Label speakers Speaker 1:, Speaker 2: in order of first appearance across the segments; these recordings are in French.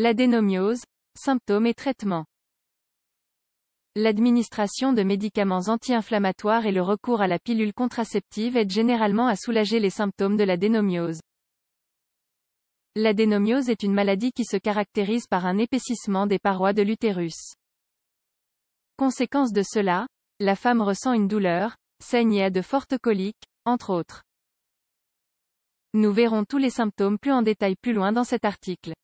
Speaker 1: L'adénomiose, symptômes et traitements. L'administration de médicaments anti-inflammatoires et le recours à la pilule contraceptive aident généralement à soulager les symptômes de l'adénomiose. L'adénomiose est une maladie qui se caractérise par un épaississement des parois de l'utérus. Conséquence de cela, la femme ressent une douleur, saigne et a de fortes coliques, entre autres. Nous verrons tous les symptômes plus en détail plus loin dans cet article.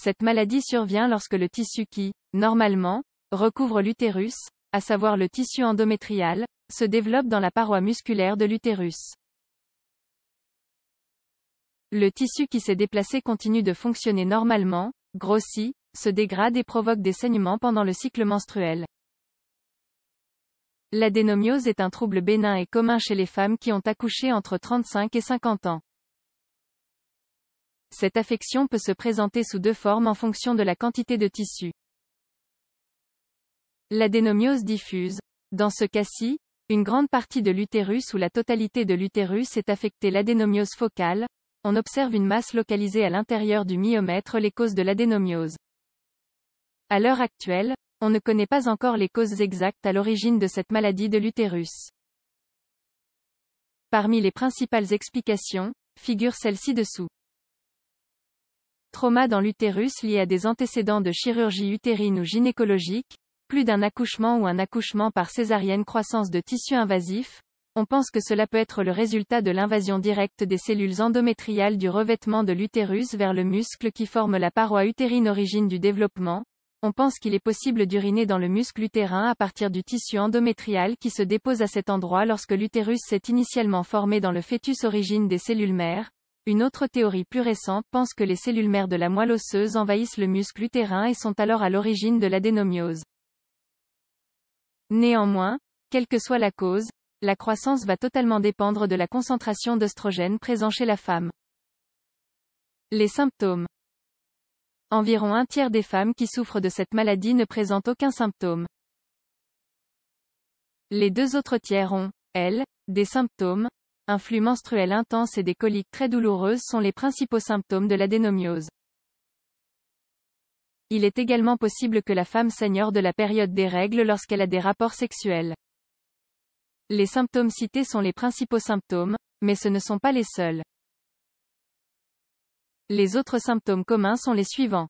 Speaker 1: Cette maladie survient lorsque le tissu qui, normalement, recouvre l'utérus, à savoir le tissu endométrial, se développe dans la paroi musculaire de l'utérus. Le tissu qui s'est déplacé continue de fonctionner normalement, grossit, se dégrade et provoque des saignements pendant le cycle menstruel. L'adénomiose est un trouble bénin et commun chez les femmes qui ont accouché entre 35 et 50 ans. Cette affection peut se présenter sous deux formes en fonction de la quantité de tissu. L'adénomiose diffuse. Dans ce cas-ci, une grande partie de l'utérus ou la totalité de l'utérus est affectée l'adénomiose focale. On observe une masse localisée à l'intérieur du myomètre les causes de l'adénomiose. À l'heure actuelle, on ne connaît pas encore les causes exactes à l'origine de cette maladie de l'utérus. Parmi les principales explications, figure celle ci-dessous trauma dans l'utérus lié à des antécédents de chirurgie utérine ou gynécologique, plus d'un accouchement ou un accouchement par césarienne croissance de tissu invasif, on pense que cela peut être le résultat de l'invasion directe des cellules endométriales du revêtement de l'utérus vers le muscle qui forme la paroi utérine origine du développement. On pense qu'il est possible d'uriner dans le muscle utérin à partir du tissu endométrial qui se dépose à cet endroit lorsque l'utérus s'est initialement formé dans le fœtus origine des cellules mères. Une autre théorie plus récente pense que les cellules mères de la moelle osseuse envahissent le muscle utérin et sont alors à l'origine de l'adénomiose. Néanmoins, quelle que soit la cause, la croissance va totalement dépendre de la concentration d'oestrogène présent chez la femme. Les symptômes Environ un tiers des femmes qui souffrent de cette maladie ne présentent aucun symptôme. Les deux autres tiers ont, elles, des symptômes, un flux menstruel intense et des coliques très douloureuses sont les principaux symptômes de l'adénomiose. Il est également possible que la femme s'ignore de la période des règles lorsqu'elle a des rapports sexuels. Les symptômes cités sont les principaux symptômes, mais ce ne sont pas les seuls. Les autres symptômes communs sont les suivants.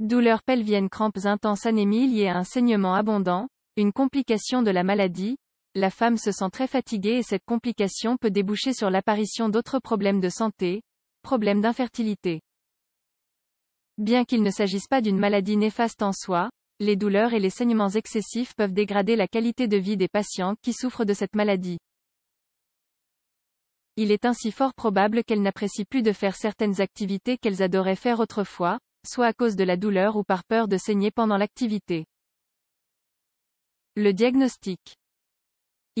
Speaker 1: Douleurs pelviennes, crampes intenses, anémie liée à un saignement abondant, une complication de la maladie, la femme se sent très fatiguée et cette complication peut déboucher sur l'apparition d'autres problèmes de santé, problèmes d'infertilité. Bien qu'il ne s'agisse pas d'une maladie néfaste en soi, les douleurs et les saignements excessifs peuvent dégrader la qualité de vie des patients qui souffrent de cette maladie. Il est ainsi fort probable qu'elles n'apprécient plus de faire certaines activités qu'elles adoraient faire autrefois, soit à cause de la douleur ou par peur de saigner pendant l'activité. Le diagnostic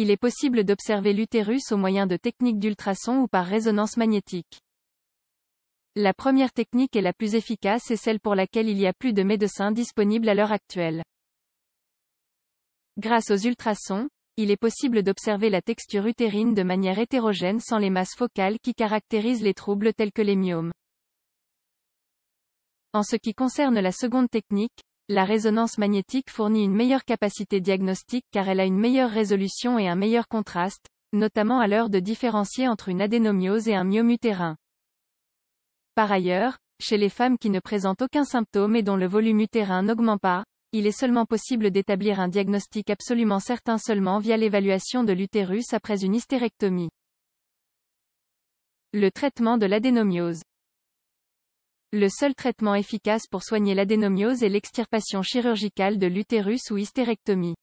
Speaker 1: il est possible d'observer l'utérus au moyen de techniques d'ultrasons ou par résonance magnétique. La première technique est la plus efficace et celle pour laquelle il y a plus de médecins disponibles à l'heure actuelle. Grâce aux ultrasons, il est possible d'observer la texture utérine de manière hétérogène sans les masses focales qui caractérisent les troubles tels que les myomes. En ce qui concerne la seconde technique, la résonance magnétique fournit une meilleure capacité diagnostique car elle a une meilleure résolution et un meilleur contraste, notamment à l'heure de différencier entre une adénomiose et un myomutérin. Par ailleurs, chez les femmes qui ne présentent aucun symptôme et dont le volume utérin n'augmente pas, il est seulement possible d'établir un diagnostic absolument certain seulement via l'évaluation de l'utérus après une hystérectomie. Le traitement de l'adénomiose. Le seul traitement efficace pour soigner l'adénomiose est l'extirpation chirurgicale de l'utérus ou hystérectomie.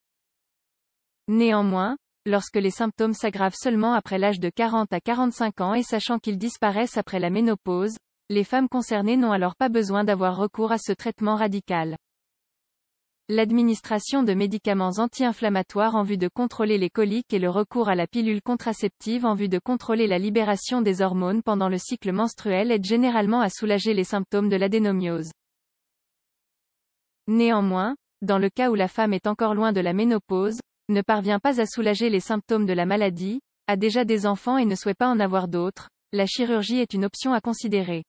Speaker 1: Néanmoins, lorsque les symptômes s'aggravent seulement après l'âge de 40 à 45 ans et sachant qu'ils disparaissent après la ménopause, les femmes concernées n'ont alors pas besoin d'avoir recours à ce traitement radical. L'administration de médicaments anti-inflammatoires en vue de contrôler les coliques et le recours à la pilule contraceptive en vue de contrôler la libération des hormones pendant le cycle menstruel aide généralement à soulager les symptômes de l'adénomiose. Néanmoins, dans le cas où la femme est encore loin de la ménopause, ne parvient pas à soulager les symptômes de la maladie, a déjà des enfants et ne souhaite pas en avoir d'autres, la chirurgie est une option à considérer.